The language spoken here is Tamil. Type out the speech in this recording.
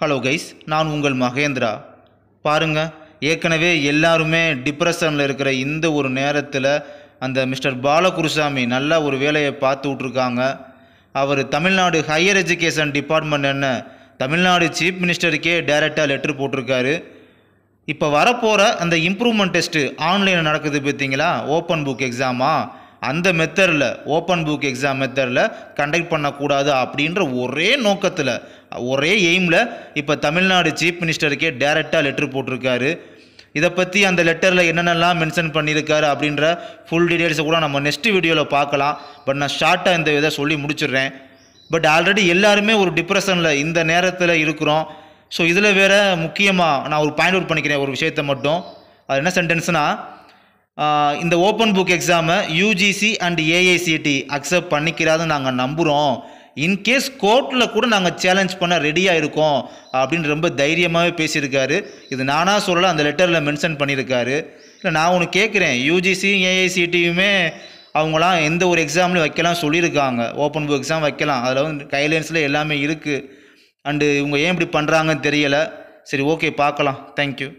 ஹலோ கைஸ் நான் உங்கள் மகேந்திரா பாருங்க ஏற்கனவே எல்லாருமே டிப்ரெஷனில் இருக்கிற இந்த ஒரு நேரத்தில் அந்த மிஸ்டர் பாலகுருசாமி நல்லா ஒரு வேலையை பார்த்து விட்ருக்காங்க அவர் தமிழ்நாடு ஹையர் எஜுகேஷன் டிபார்ட்மெண்ட் என்ன தமிழ்நாடு சீஃப் மினிஸ்டருக்கே டைரெக்டாக லெட்ரு போட்டிருக்காரு இப்போ வரப்போகிற அந்த இம்ப்ரூவ்மெண்ட் டெஸ்ட்டு ஆன்லைனில் நடக்குது பார்த்தீங்களா ஓப்பன் புக் எக்ஸாமா அந்த மெத்தடில் ஓப்பன் புக் எக்ஸாம் மெத்தடில் கண்டக்ட் பண்ணக்கூடாது அப்படின்ற ஒரே நோக்கத்தில் ஒரே எய்மில் இப்போ தமிழ்நாடு சீஃப் மினிஸ்டருக்கே டைரெக்டாக லெட்ரு போட்டிருக்காரு இதை பற்றி அந்த லெட்டரில் என்னென்னலாம் மென்ஷன் பண்ணியிருக்காரு அப்படின்ற ஃபுல் டீட்டெயில்ஸை கூட நம்ம நெக்ஸ்ட் வீடியோவில் பார்க்கலாம் பட் நான் ஷார்ட்டாக இந்த இதை சொல்லி முடிச்சிடுறேன் பட் ஆல்ரெடி எல்லாருமே ஒரு டிப்ரெஷனில் இந்த நேரத்தில் இருக்கிறோம் ஸோ இதில் வேறு முக்கியமாக நான் ஒரு பாயிண்ட் அவுட் பண்ணிக்கிறேன் ஒரு விஷயத்தை மட்டும் அது என்ன சென்டென்ஸ்னால் இந்த ஓப்பன் புக் எக்ஸாமை யூஜிசி அண்ட் ஏஐசிடி அக்செப்ட் பண்ணிக்கிறாதுன்னு நாங்கள் நம்புகிறோம் இன்கேஸ் கோர்ட்டில் கூட நாங்கள் சேலஞ்ச் பண்ண ரெடியாக இருக்கோம் அப்படின்னு ரொம்ப தைரியமாகவே பேசியிருக்காரு இது நானாக சொல்லலை அந்த லெட்டரில் மென்ஷன் பண்ணியிருக்காரு இல்லை நான் ஒன்று கேட்குறேன் யூஜிசியும் ஏஐசிடியுமே அவங்களாம் எந்த ஒரு எக்ஸாம்லையும் வைக்கலாம் சொல்லியிருக்காங்க ஓப்பன் புக் எக்ஸாம் வைக்கலாம் அதில் வந்து கைட்லைன்ஸில் எல்லாமே இருக்குது அண்டு இவங்க ஏன் இப்படி பண்ணுறாங்கன்னு தெரியலை சரி ஓகே பார்க்கலாம் தேங்க்யூ